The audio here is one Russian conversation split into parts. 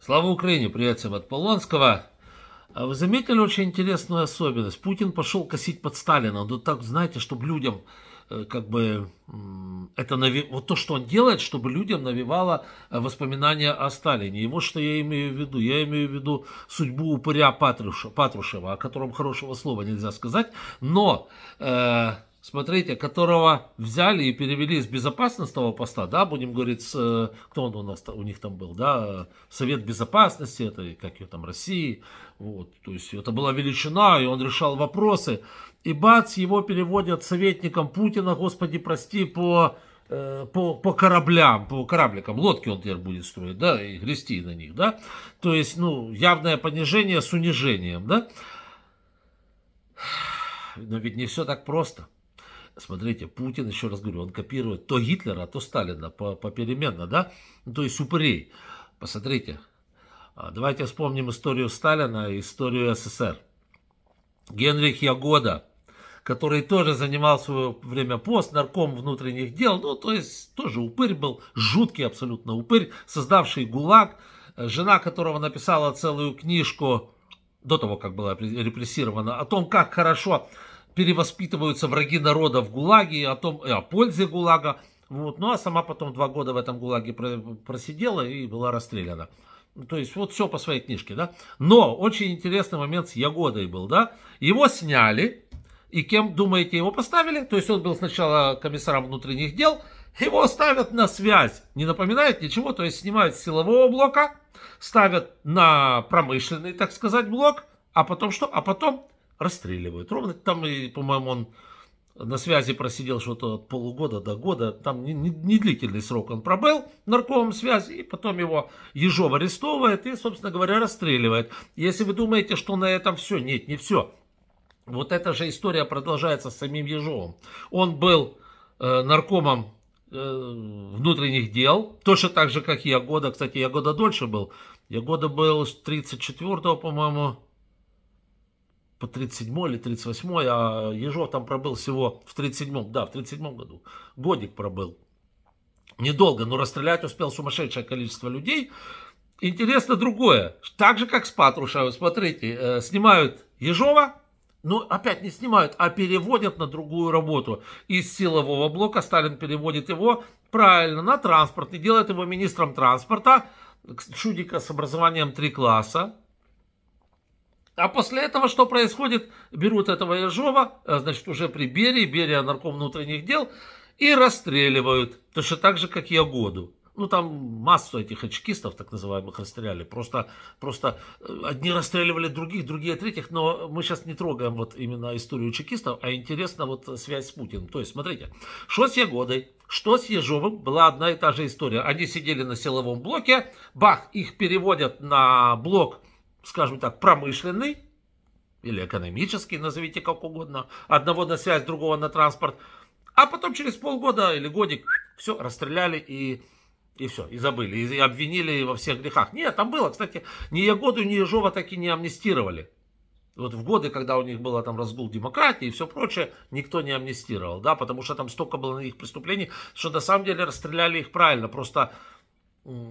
Слава Украине, приятелям от Полонского. А вы заметили очень интересную особенность? Путин пошел косить под Сталина. Он вот так, знаете, чтобы людям э, как бы это нави... вот то, что он делает, чтобы людям навевало э, воспоминания о Сталине. И вот что я имею в виду. Я имею в виду судьбу упыря Патрушева, о котором хорошего слова нельзя сказать. Но э, смотрите, которого взяли и перевели с безопасностного поста, да, будем говорить, с, э, кто он у нас, у них там был, да, Совет Безопасности, это как ее там, России, вот, то есть это была величина, и он решал вопросы, и бац, его переводят советником Путина, господи, прости, по э, по, по кораблям, по корабликам, лодки он теперь будет строить, да, и грести на них, да, то есть, ну, явное понижение с унижением, да, но ведь не все так просто. Смотрите, Путин, еще раз говорю, он копирует то Гитлера, то Сталина попеременно, да? Ну, то есть упырей. Посмотрите. А, давайте вспомним историю Сталина и историю СССР. Генрих Ягода, который тоже занимал в свое время пост нарком внутренних дел, ну, то есть тоже упырь был, жуткий абсолютно упырь, создавший ГУЛАГ, жена которого написала целую книжку до того, как была репрессирована, о том, как хорошо перевоспитываются враги народа в ГУЛАГе, о, том, о пользе ГУЛАГа. Вот. Ну а сама потом два года в этом ГУЛАГе просидела и была расстреляна. То есть вот все по своей книжке, да. Но очень интересный момент с Ягодой был, да. Его сняли, и кем, думаете, его поставили? То есть он был сначала комиссаром внутренних дел, его ставят на связь, не напоминает ничего, то есть снимают с силового блока, ставят на промышленный, так сказать, блок, а потом что? А потом расстреливают. Ровно там, и, по-моему, он на связи просидел что-то от полугода до года, там не, не, не длительный срок он пробыл наркомом связи, и потом его Ежов арестовывает и, собственно говоря, расстреливает. Если вы думаете, что на этом все, нет, не все. Вот эта же история продолжается с самим Ежовым. Он был э, наркомом э, внутренних дел, точно так же, как и Ягода. Кстати, Ягода дольше был. Ягода был с 34 по-моему, по 37 или 38, а Ежов там пробыл всего в 37, да, в 37 году, годик пробыл. Недолго, но расстрелять успел сумасшедшее количество людей. Интересно другое, так же как с Патрушевым, смотрите, э, снимают Ежова, ну опять не снимают, а переводят на другую работу. Из силового блока Сталин переводит его правильно на транспорт и делает его министром транспорта, Чудика с образованием три класса, а после этого что происходит? Берут этого Ежова, э, значит, уже при Берии, Берия нарком внутренних дел, и расстреливают. Точно так же, как и Ягоду. Ну, там массу этих очкистов, так называемых, расстреляли. Просто, просто э, одни расстреливали других, другие третьих. Но мы сейчас не трогаем вот именно историю чекистов, а интересна вот связь с Путиным. То есть, смотрите, что с Ягодой, что с Ежовым, была одна и та же история. Они сидели на силовом блоке, бах, их переводят на блок скажем так, промышленный или экономический, назовите как угодно, одного на связь, другого на транспорт, а потом через полгода или годик все расстреляли и, и все, и забыли, и обвинили во всех грехах. Нет, там было, кстати, ни Ягоду, ни Ежова так и не амнистировали. Вот в годы, когда у них был там разгул демократии и все прочее, никто не амнистировал, да, потому что там столько было на их преступлений, что на самом деле расстреляли их правильно, просто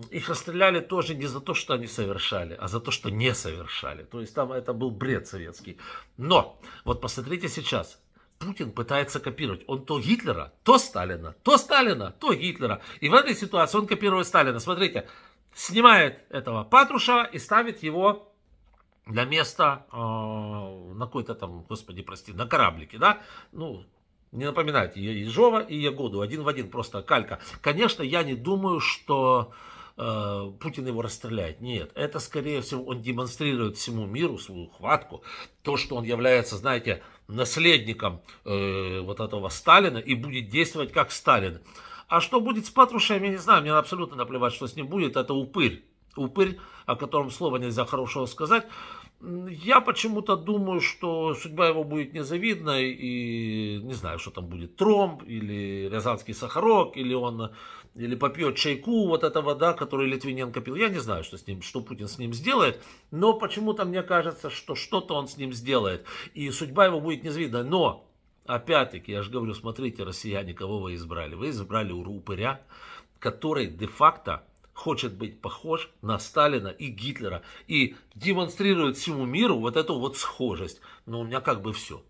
их расстреляли тоже не за то, что они совершали, а за то, что не совершали. То есть там это был бред советский. Но вот посмотрите сейчас, Путин пытается копировать. Он то Гитлера, то Сталина, то Сталина, то Гитлера. И в этой ситуации он копирует Сталина. Смотрите, снимает этого Патрушева и ставит его на место э, на какой-то там, господи, прости, на кораблике, да? Ну, не напоминайте, Ежова и Ягоду, один в один, просто калька. Конечно, я не думаю, что э, Путин его расстреляет. Нет, это, скорее всего, он демонстрирует всему миру свою хватку. То, что он является, знаете, наследником э, вот этого Сталина и будет действовать как Сталин. А что будет с Патрушем, я не знаю, мне абсолютно наплевать, что с ним будет, это упырь упырь, о котором слова нельзя хорошего сказать. Я почему-то думаю, что судьба его будет незавидной, и не знаю, что там будет, Тромб или Рязанский Сахарок, или он или попьет чайку вот этого, да, который Литвиненко пил. Я не знаю, что с ним, что Путин с ним сделает, но почему-то мне кажется, что что-то он с ним сделает, и судьба его будет незавидной. Но, опять-таки, я же говорю, смотрите, россияне, кого вы избрали? Вы избрали упыря, который де-факто хочет быть похож на Сталина и Гитлера и демонстрирует всему миру вот эту вот схожесть. Но ну, у меня как бы все.